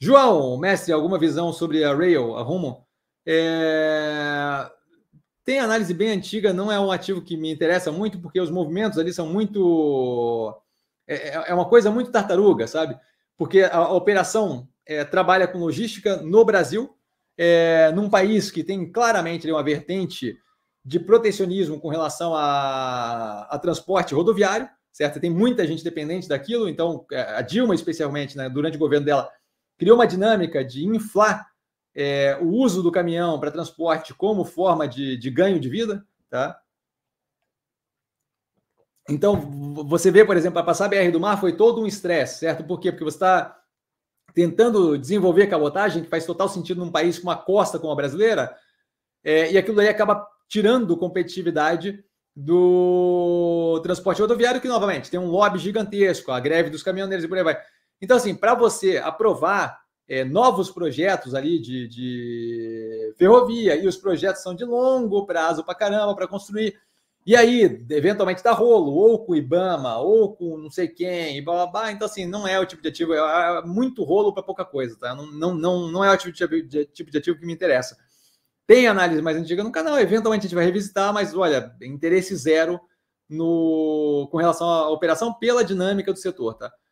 João, mestre, alguma visão sobre a Rail, a Rumo? É... Tem análise bem antiga, não é um ativo que me interessa muito, porque os movimentos ali são muito. É, é, é uma coisa muito tartaruga, sabe? Porque a, operação é, trabalha com logística no Brasil, é, num país que tem claramente ali, uma vertente de protecionismo com relação a, a transporte rodoviário, certo? Tem muita gente dependente daquilo, então é, a Dilma, especialmente, né, durante o governo dela criou uma dinâmica de inflar é, o uso do caminhão para transporte como forma de, de ganho de vida, tá? Então, você vê, por exemplo, para passar a BR do Mar foi todo um estresse, certo? Por quê? Porque você está tentando desenvolver cabotagem, que faz total sentido num país com uma costa como a brasileira, é, e aquilo aí acaba tirando competitividade do transporte rodoviário, que novamente tem um lobby gigantesco, a greve dos caminhoneiros e por aí vai. Então, assim, para você aprovar é, novos projetos ali de, de, ferrovia, e os projetos são de longo prazo para caramba para construir, e aí eventualmente dá rolo, ou com o Ibama, ou com não sei quem, e blá, blá, blá. então assim, não é o tipo de ativo, é, é muito rolo para pouca coisa, tá? Não, não, não, não é o tipo de, de, tipo de ativo que me interessa. Tem análise mais antiga no canal, eventualmente a gente vai revisitar, mas olha, interesse zero no com relação à operação pela dinâmica do setor, tá?